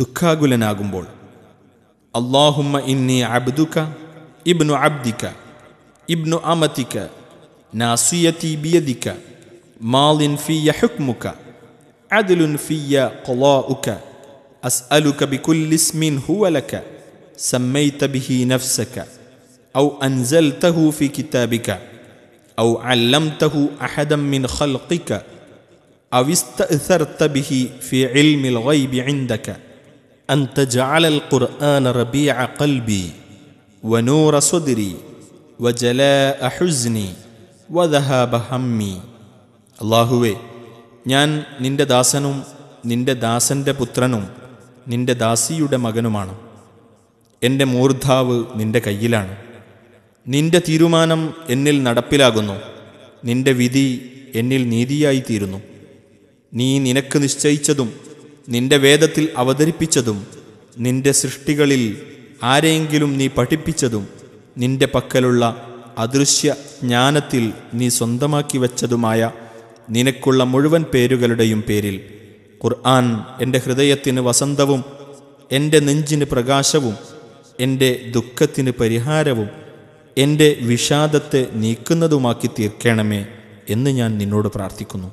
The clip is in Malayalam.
ദുഃഖാകുലനാകുമ്പോൾ അള്ളാഹുമ്മ ഇന്നി അബ്ദുക ഇബ്നു അബ്ദിക ഇബ്നു അമതിക ناصيتي بيدك مال في حكمك عدل في قضاؤك أسألك بكل اسم هو لك سميت به نفسك أو أنزلته في كتابك أو علمته أحدا من خلقك أو استأثرت به في علم الغيب عندك أن تجعل القرآن ربيع قلبي ونور صدري وجلاء حزني وذهاب همي അള്ളാഹുവേ ഞാൻ നിന്റെ ദാസനും നിന്റെ ദാസന്റെ പുത്രനും നിന്റെ ദാസിയുടെ മകനുമാണ് എൻ്റെ മൂർധാവ് നിന്റെ കയ്യിലാണ് നിന്റെ തീരുമാനം എന്നിൽ നടപ്പിലാകുന്നു നിന്റെ വിധി എന്നിൽ നീതിയായി തീരുന്നു നീ നിനക്ക് നിശ്ചയിച്ചതും നിന്റെ വേദത്തിൽ അവതരിപ്പിച്ചതും നിന്റെ സൃഷ്ടികളിൽ ആരെയെങ്കിലും നീ പഠിപ്പിച്ചതും നിന്റെ പക്കലുള്ള അദൃശ്യ ജ്ഞാനത്തിൽ നീ സ്വന്തമാക്കി വച്ചതുമായ നിനക്കുള്ള മുഴുവൻ പേരുകളുടെയും പേരിൽ ഖുർആൻ എൻ്റെ ഹൃദയത്തിന് വസന്തവും എൻ്റെ നെഞ്ചിന് പ്രകാശവും എൻ്റെ ദുഃഖത്തിന് പരിഹാരവും എൻ്റെ വിഷാദത്തെ നീക്കുന്നതുമാക്കി തീർക്കണമേ എന്ന് ഞാൻ നിന്നോട് പ്രാർത്ഥിക്കുന്നു